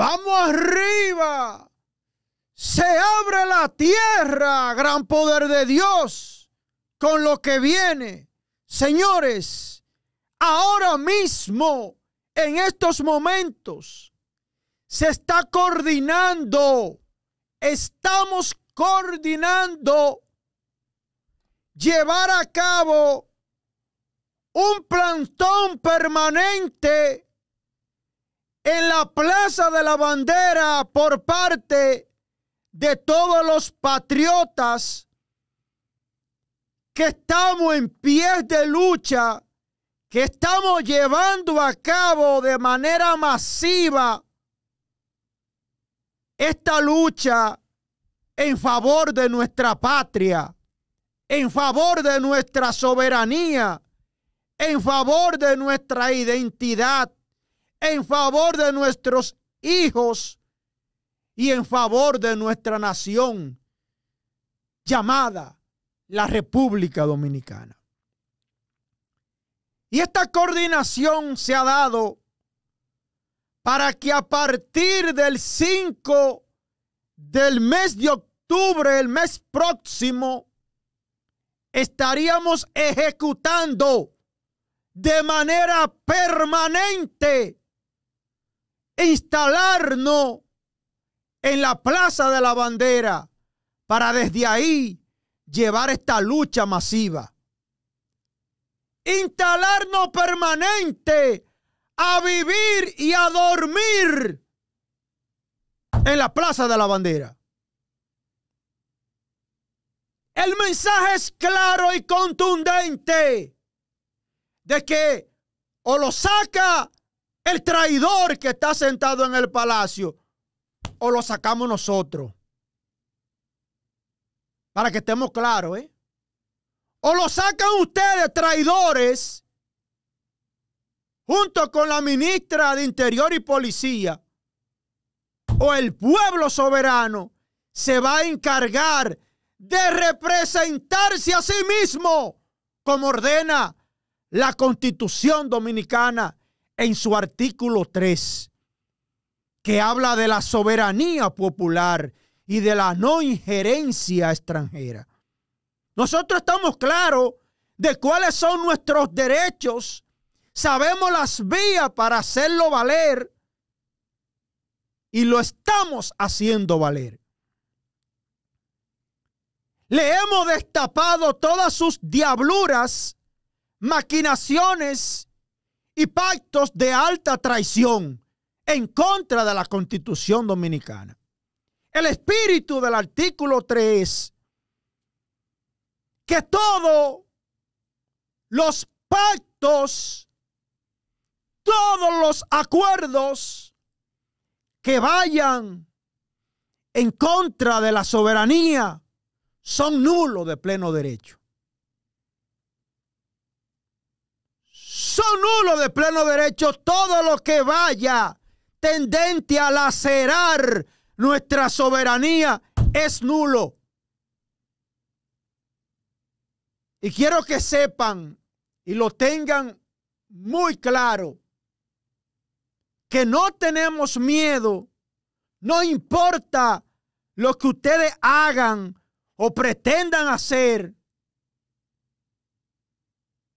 Vamos arriba. Se abre la tierra, gran poder de Dios, con lo que viene. Señores, ahora mismo, en estos momentos, se está coordinando, estamos coordinando llevar a cabo un plantón permanente en la Plaza de la Bandera por parte de todos los patriotas que estamos en pies de lucha, que estamos llevando a cabo de manera masiva esta lucha en favor de nuestra patria, en favor de nuestra soberanía, en favor de nuestra identidad en favor de nuestros hijos y en favor de nuestra nación llamada la República Dominicana. Y esta coordinación se ha dado para que a partir del 5 del mes de octubre, el mes próximo, estaríamos ejecutando de manera permanente instalarnos en la Plaza de la Bandera para desde ahí llevar esta lucha masiva. Instalarnos permanente a vivir y a dormir en la Plaza de la Bandera. El mensaje es claro y contundente de que o lo saca el traidor que está sentado en el palacio, o lo sacamos nosotros. Para que estemos claros, ¿eh? O lo sacan ustedes, traidores, junto con la ministra de Interior y Policía, o el pueblo soberano se va a encargar de representarse a sí mismo, como ordena la constitución dominicana en su artículo 3, que habla de la soberanía popular y de la no injerencia extranjera. Nosotros estamos claros de cuáles son nuestros derechos, sabemos las vías para hacerlo valer y lo estamos haciendo valer. Le hemos destapado todas sus diabluras, maquinaciones y pactos de alta traición en contra de la constitución dominicana. El espíritu del artículo 3, que todos los pactos, todos los acuerdos que vayan en contra de la soberanía son nulos de pleno derecho. nulo de pleno derecho todo lo que vaya tendente a lacerar nuestra soberanía es nulo. Y quiero que sepan y lo tengan muy claro, que no tenemos miedo, no importa lo que ustedes hagan o pretendan hacer.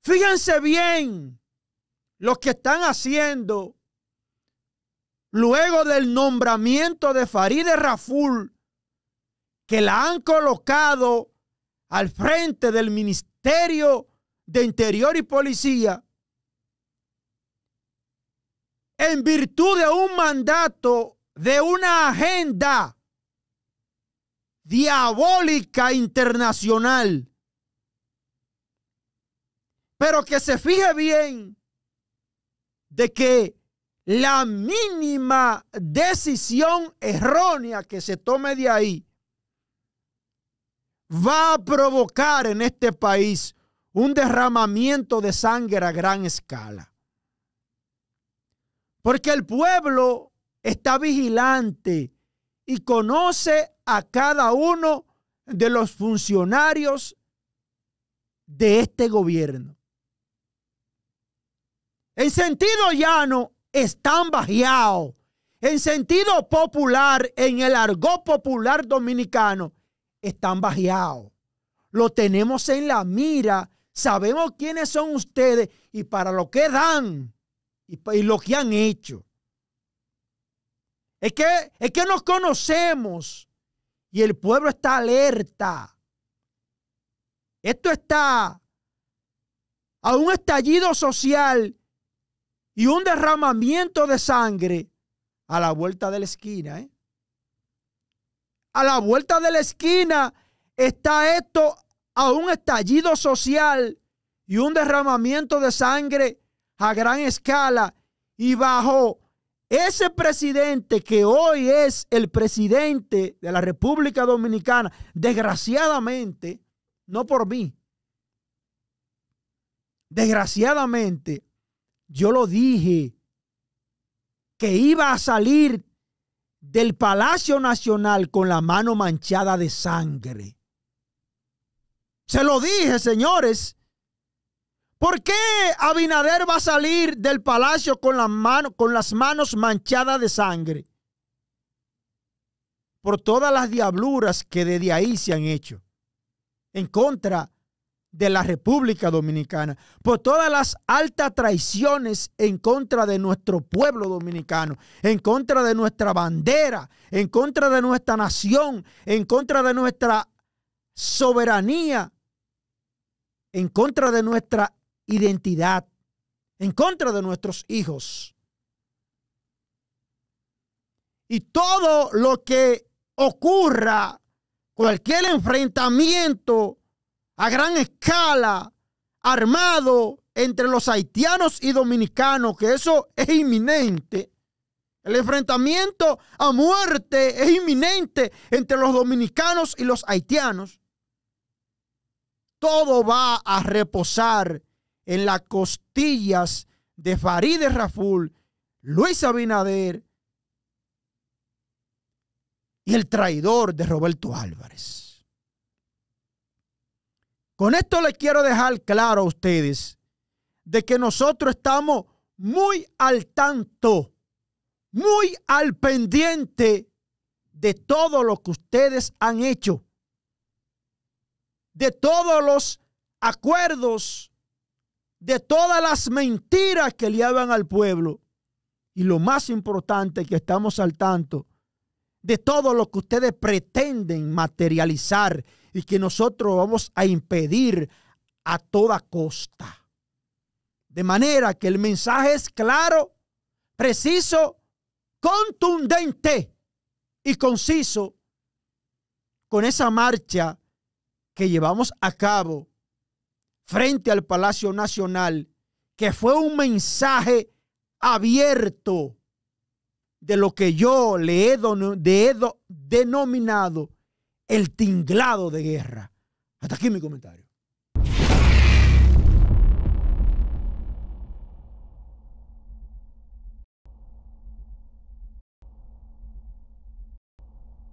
Fíjense bien, lo que están haciendo luego del nombramiento de Farideh Raful, que la han colocado al frente del Ministerio de Interior y Policía, en virtud de un mandato, de una agenda diabólica internacional. Pero que se fije bien de que la mínima decisión errónea que se tome de ahí va a provocar en este país un derramamiento de sangre a gran escala. Porque el pueblo está vigilante y conoce a cada uno de los funcionarios de este gobierno. En sentido llano, están bajeados. En sentido popular, en el argot popular dominicano, están bajeados. Lo tenemos en la mira. Sabemos quiénes son ustedes y para lo que dan y, lo que han hecho. Es que, es que nos conocemos y el pueblo está alerta. Esto está a un estallido social y un derramamiento de sangre a la vuelta de la esquina. ¿eh? A la vuelta de la esquina está esto a un estallido social y un derramamiento de sangre a gran escala y bajo ese presidente que hoy es el presidente de la República Dominicana, desgraciadamente, no por mí, desgraciadamente, yo lo dije, que iba a salir del Palacio Nacional con la mano manchada de sangre. Se lo dije, señores. ¿Por qué Abinader va a salir del palacio con, las manos manchadas de sangre? Por todas las diabluras que desde ahí se han hecho en contra de la República Dominicana, por todas las altas traiciones en contra de nuestro pueblo dominicano, en contra de nuestra bandera, en contra de nuestra nación, en contra de nuestra soberanía, en contra de nuestra identidad, en contra de nuestros hijos. Y todo lo que ocurra, cualquier enfrentamiento, a gran escala, armado entre los haitianos y dominicanos, que eso es inminente. El enfrentamiento a muerte es inminente entre los dominicanos y los haitianos. Todo va a reposar en las costillas de Farideh Raful, Luis Abinader y el traidor de Roberto Álvarez. Con esto les quiero dejar claro a ustedes de que nosotros estamos muy al tanto, muy al pendiente de todo lo que ustedes han hecho, de todos los acuerdos, de todas las mentiras que le al pueblo. Y lo más importante que estamos al tanto de todo lo que ustedes pretenden materializar y que nosotros vamos a impedir a toda costa. De manera que el mensaje es claro, preciso, contundente y conciso con esa marcha que llevamos a cabo frente al Palacio Nacional, que fue un mensaje abierto de lo que yo le he, denominado el tinglado de guerra. Hasta aquí mi comentario.